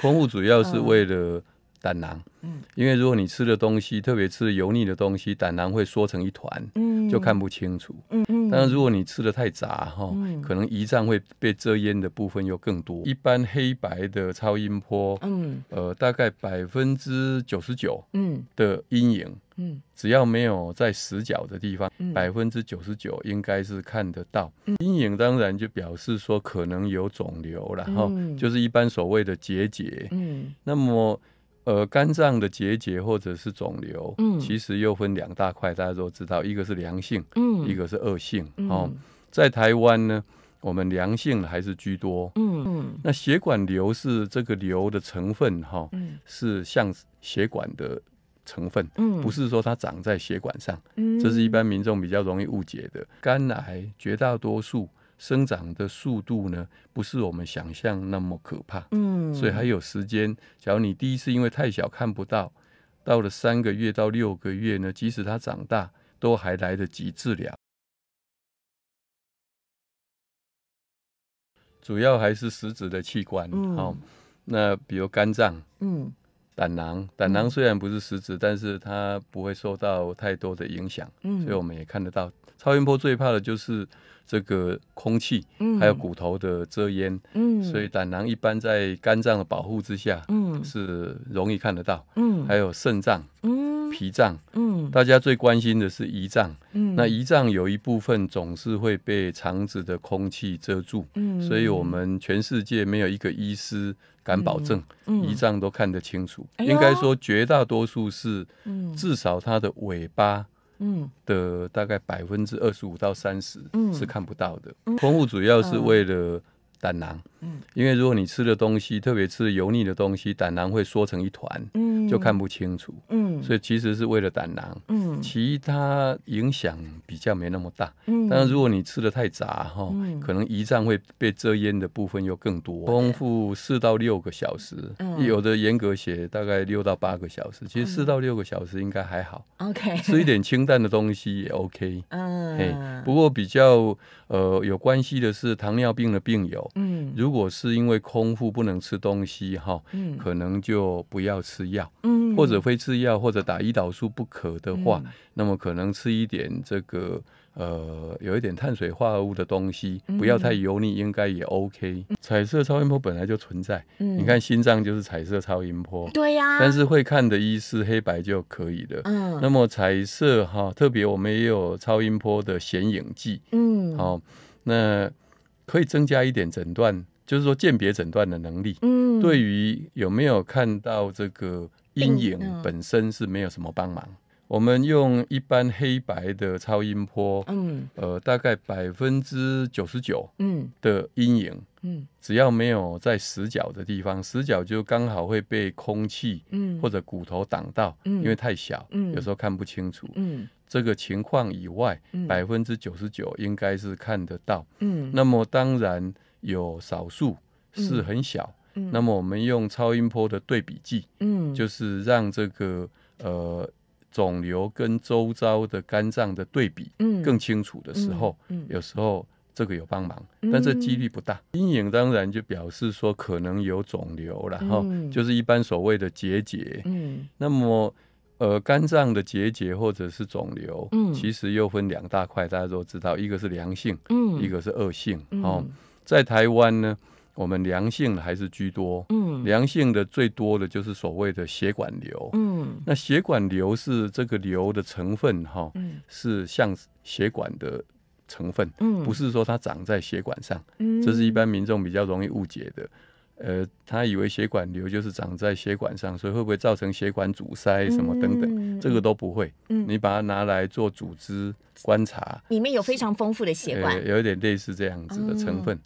丰富主要是为了胆囊，嗯，因为如果你吃的东西特别吃油腻的东西，胆囊会缩成一团，嗯，就看不清楚，嗯嗯。但是如果你吃的太杂哈，可能胰脏会被遮掩的部分又更多。一般黑白的超音波，嗯，呃，大概百分之九十九，嗯，的阴影。嗯，只要没有在死角的地方，百分之九十九应该是看得到。阴影当然就表示说可能有肿瘤，然后就是一般所谓的结节。那么呃肝脏的结节或者是肿瘤，嗯，其实又分两大块，大家都知道，一个是良性，嗯，一个是恶性。哦，在台湾呢，我们良性还是居多。嗯，那血管瘤是这个瘤的成分哈，嗯，是像血管的。成分，嗯，不是说它长在血管上，嗯，这是一般民众比较容易误解的。肝癌绝大多数生长的速度呢，不是我们想象那么可怕，嗯，所以还有时间。假如你第一次因为太小看不到，到了三个月到六个月呢，即使它长大，都还来得及治疗。主要还是食指的器官，好，那比如肝脏，嗯。胆囊，胆囊虽然不是实质，但是它不会受到太多的影响，所以我们也看得到，超音波最怕的就是。这个空气，嗯，还有骨头的遮掩，嗯，所以胆囊一般在肝脏的保护之下，嗯，是容易看得到，嗯，还有肾脏，嗯，脾脏，嗯，大家最关心的是胰脏，嗯，那胰脏有一部分总是会被肠子的空气遮住，嗯，所以我们全世界没有一个医师敢保证胰脏都看得清楚，应该说绝大多数是，至少它的尾巴。嗯的大概百分之二十五到三十，嗯是看不到的。嗯，腹主要是为了胆囊，嗯，因为如果你吃的东西，特别吃油腻的东西，胆囊会缩成一团，嗯，就看不清楚，嗯。所以其实是为了胆囊，嗯，其他影响比较没那么大，嗯，但是如果你吃的太杂哈，嗯，可能胰脏会被遮掩的部分又更多。空腹四到六个小时，有的严格写大概六到八个小时，其实四到六个小时应该还好，OK，吃一点清淡的东西也 OK，嗯，嘿，不过比较呃有关系的是糖尿病的病友，嗯，如果是因为空腹不能吃东西哈，嗯，可能就不要吃药，嗯，或者非吃药或。或者打胰岛素不可的话，那么可能吃一点这个呃，有一点碳水化合物的东西，不要太油腻，应该也 OK。彩色超音波本来就存在，嗯，你看心脏就是彩色超音波，对呀，但是会看的医师黑白就可以的，嗯。那么彩色哈，特别我们也有超音波的显影剂，嗯，好，那可以增加一点诊断，就是说鉴别诊断的能力，嗯，对于有没有看到这个。阴影本身是没有什么帮忙。我们用一般黑白的超音波，呃，大概百分之九十九的阴影，只要没有在死角的地方，死角就刚好会被空气或者骨头挡到，因为太小，有时候看不清楚。这个情况以外，百分之九十九应该是看得到。那么当然有少数是很小。那么我们用超音波的对比剂，嗯，就是让这个呃肿瘤跟周遭的肝脏的对比更清楚的时候，有时候这个有帮忙，但这几率不大。阴影当然就表示说可能有肿瘤了，哈，就是一般所谓的结节。嗯，那么呃肝脏的结节或者是肿瘤，嗯，其实又分两大块，大家都知道，一个是良性，嗯，一个是恶性。哦，在台湾呢。我们良性还是居多，嗯，良性的最多的就是所谓的血管瘤，嗯，那血管瘤是这个瘤的成分哈，是像血管的成分，嗯，不是说它长在血管上，嗯，这是一般民众比较容易误解的，呃，他以为血管瘤就是长在血管上，所以会不会造成血管阻塞什么等等，这个都不会，嗯，你把它拿来做组织观察，里面有非常丰富的血管，有一点类似这样子的成分。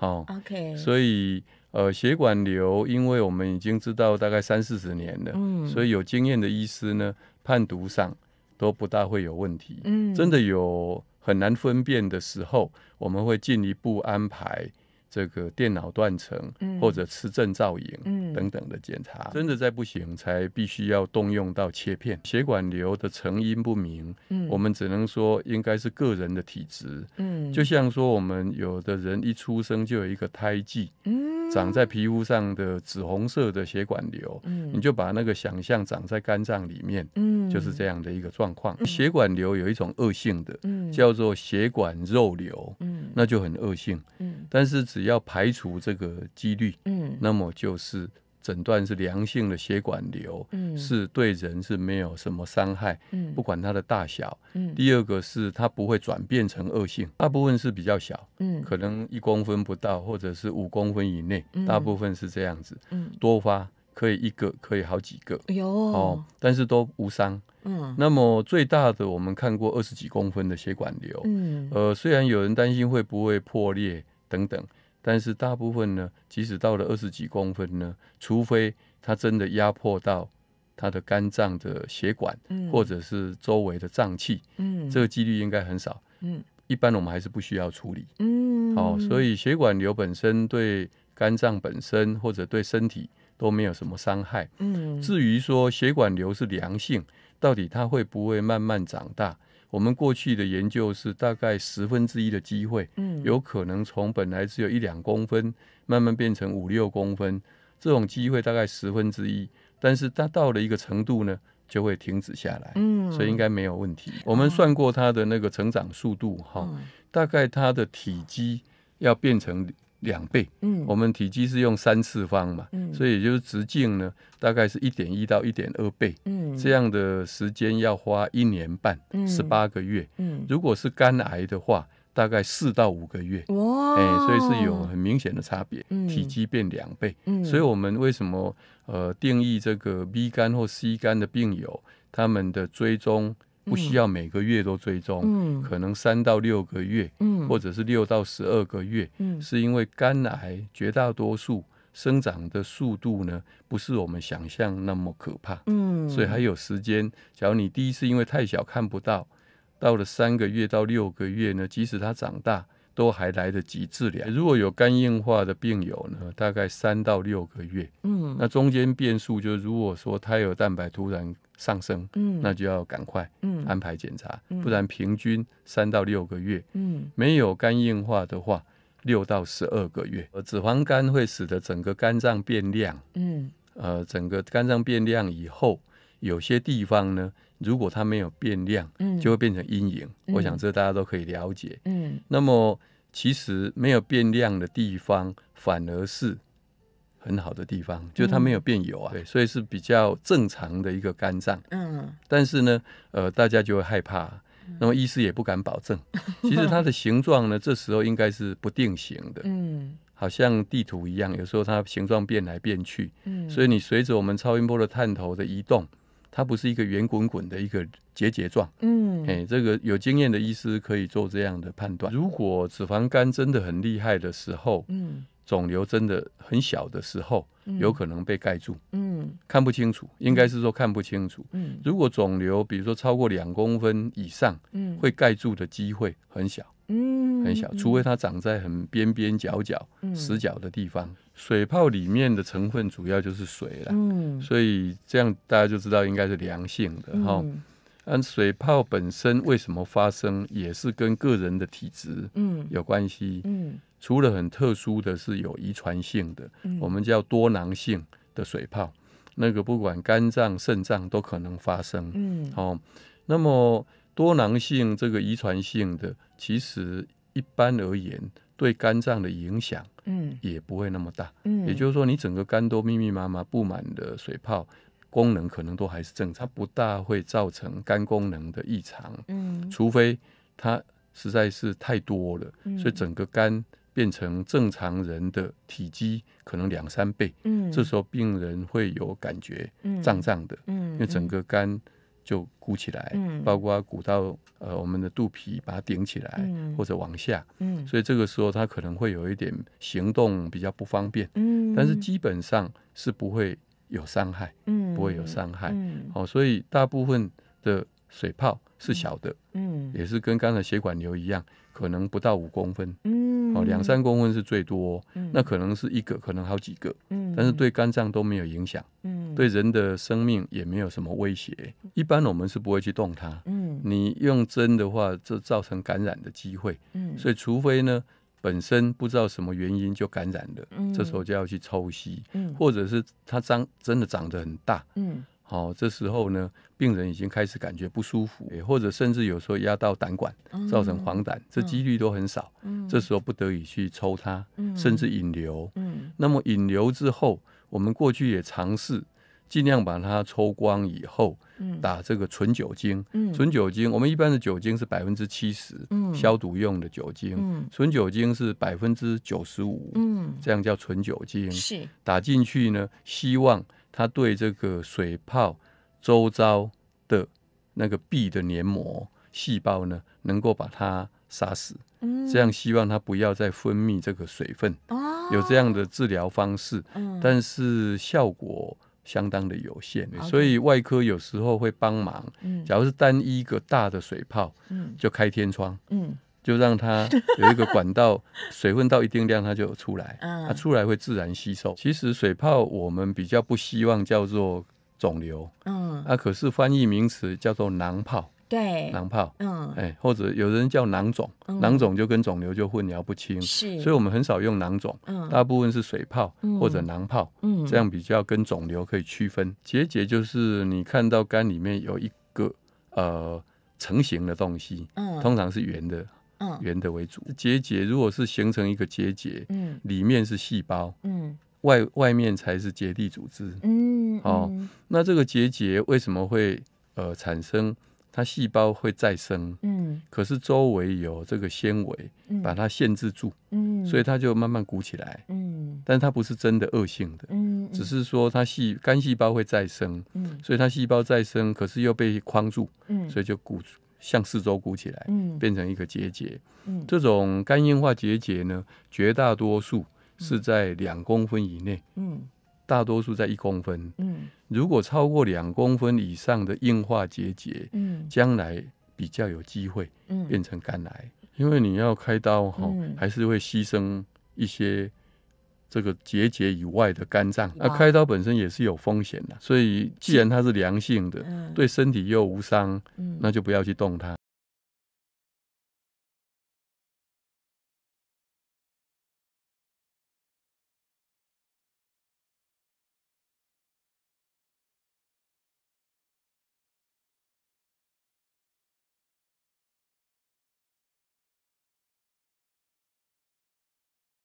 哦、o k 所以，呃，血管瘤，因为我们已经知道大概三四十年了，所以有经验的医师呢，判读上都不大会有问题。嗯，真的有很难分辨的时候，我们会进一步安排。这个电脑断层或者磁振造影等等的检查，真的再不行，才必须要动用到切片。血管瘤的成因不明，我们只能说应该是个人的体质。嗯，就像说我们有的人一出生就有一个胎记，长在皮肤上的紫红色的血管瘤，你就把那个想象长在肝脏里面，就是这样的一个状况。血管瘤有一种恶性的，叫做血管肉瘤，那就很恶性。但是只要排除这个几率，嗯，那么就是诊断是良性的血管瘤，嗯，是对人是没有什么伤害，嗯，不管它的大小，嗯，第二个是它不会转变成恶性，大部分是比较小，嗯，可能一公分不到，或者是五公分以内，大部分是这样子，嗯，多发可以一个可以好几个，有哦，但是都无伤，嗯，那么最大的我们看过二十几公分的血管瘤，嗯，呃，虽然有人担心会不会破裂。等等，但是大部分呢，即使到了二十几公分呢，除非它真的压迫到它的肝脏的血管，嗯，或者是周围的脏器，嗯，这个几率应该很少，嗯，一般我们还是不需要处理，嗯，好，所以血管瘤本身对肝脏本身或者对身体都没有什么伤害，嗯，至于说血管瘤是良性，到底它会不会慢慢长大？我们过去的研究是大概十分之一的机会，嗯，有可能从本来只有一两公分，慢慢变成五六公分，这种机会大概十分之一，但是它到了一个程度呢，就会停止下来，嗯，所以应该没有问题。我们算过它的那个成长速度，哈，大概它的体积要变成。两倍，嗯，我们体积是用三次方嘛，嗯，所以就是直径呢，大概是一点一到一点二倍，嗯，这样的时间要花一年半，十八个月，嗯，如果是肝癌的话，大概四到五个月，哇，哎，所以是有很明显的差别，体积变两倍，嗯，所以我们为什么呃定义这个 B 肝或 C 肝的病友，他们的追踪。不需要每个月都追踪，可能三到六个月，或者是六到十二个月，是因为肝癌绝大多数生长的速度呢，不是我们想象那么可怕，所以还有时间。假如你第一次因为太小看不到，到了三个月到六个月呢，即使它长大，都还来得及治疗。如果有肝硬化的病友呢，大概三到六个月，那中间变数就是如果说胎儿蛋白突然。上升，嗯，那就要赶快安排检查，不然平均三到六个月，嗯，没有肝硬化的话，六到十二个月，而脂肪肝会使得整个肝脏变亮，嗯，呃，整个肝脏变亮以后，有些地方呢，如果它没有变亮，就会变成阴影。我想这大家都可以了解，嗯，那么其实没有变亮的地方，反而是。很好的地方，就它没有变油啊，对，所以是比较正常的一个肝脏。嗯，但是呢，呃，大家就会害怕，那么医师也不敢保证。其实它的形状呢，这时候应该是不定型的，嗯，好像地图一样，有时候它形状变来变去，嗯，所以你随着我们超音波的探头的移动，它不是一个圆滚滚的一个结节状，嗯，哎，这个有经验的医师可以做这样的判断。如果脂肪肝真的很厉害的时候，嗯。肿瘤真的很小的时候，有可能被盖住，嗯，看不清楚，应该是说看不清楚。嗯，如果肿瘤比如说超过两公分以上，嗯，会盖住的机会很小，嗯，很小，除非它长在很边边角角、死角的地方。水泡里面的成分主要就是水了，嗯，所以这样大家就知道应该是良性的哈。按水泡本身为什么发生，也是跟个人的体质，嗯，有关系，嗯。除了很特殊的是有遗传性的，我们叫多囊性的水泡，那个不管肝脏、肾脏都可能发生。嗯，好，那么多囊性这个遗传性的，其实一般而言对肝脏的影响，嗯，也不会那么大。嗯，也就是说你整个肝都密密麻麻布满的水泡，功能可能都还是正常，不大会造成肝功能的异常。嗯，除非它实在是太多了，所以整个肝。变成正常人的体积可能两三倍，嗯，这时候病人会有感觉，胀胀的，嗯，因为整个肝就鼓起来，嗯，包括鼓到呃我们的肚皮把它顶起来，或者往下，嗯，所以这个时候他可能会有一点行动比较不方便，嗯，但是基本上是不会有伤害，嗯，不会有伤害，哦，所以大部分的水泡。是小的，嗯，也是跟刚才血管瘤一样，可能不到五公分，嗯，哦，两三公分是最多，嗯，那可能是一个，可能好几个，嗯，但是对肝脏都没有影响，嗯，对人的生命也没有什么威胁，一般我们是不会去动它，嗯，你用针的话，这造成感染的机会，嗯，所以除非呢，本身不知道什么原因就感染了，嗯，这时候就要去抽吸，嗯，或者是它长真的长得很大，嗯。好，这时候呢，病人已经开始感觉不舒服，或者甚至有时候压到胆管，造成黄疸，这几率都很少。嗯，这时候不得已去抽它，甚至引流，嗯，那么引流之后，我们过去也尝试尽量把它抽光以后，打这个纯酒精，嗯，纯酒精，我们一般的酒精是百分之七十，消毒用的酒精，嗯，纯酒精是百分之九十五，这样叫纯酒精，是打进去呢，希望。它对这个水泡周遭的那个壁的黏膜细胞呢，能够把它杀死，这样希望它不要再分泌这个水分。哦，有这样的治疗方式，但是效果相当的有限，所以外科有时候会帮忙。嗯，假如是单一个大的水泡，嗯，就开天窗。嗯。就让它有一个管道，水分到一定量它就出来，它 出来会自然吸收。其实水泡我们比较不希望叫做肿瘤，嗯，啊可是翻译名词叫做囊泡，对，囊泡，嗯，哎或者有人叫囊肿，囊肿就跟肿瘤就混淆不清，是，所以我们很少用囊肿，大部分是水泡或者囊泡，嗯，这样比较跟肿瘤可以区分。结节就是你看到肝里面有一个呃成型的东西，嗯，通常是圆的。圆的为主，结节如果是形成一个结节，嗯，里面是细胞，嗯，外外面才是结缔组织，嗯，哦，那这个结节为什么会呃产生？它细胞会再生，嗯，可是周围有这个纤维，把它限制住，嗯，所以它就慢慢鼓起来，嗯，但是它不是真的恶性的，嗯，只是说它细肝细胞会再生，嗯，所以它细胞再生，可是又被框住，嗯，所以就鼓。向四周鼓起来，嗯，变成一个结节，嗯，这种肝硬化结节呢，绝大多数是在两公分以内，嗯，大多数在一公分，嗯，如果超过两公分以上的硬化结节，嗯，将来比较有机会，嗯，变成肝癌，因为你要开刀哈，还是会牺牲一些。这个结节以外的肝脏，那开刀本身也是有风险的，所以既然它是良性的，对身体又无伤，那就不要去动它。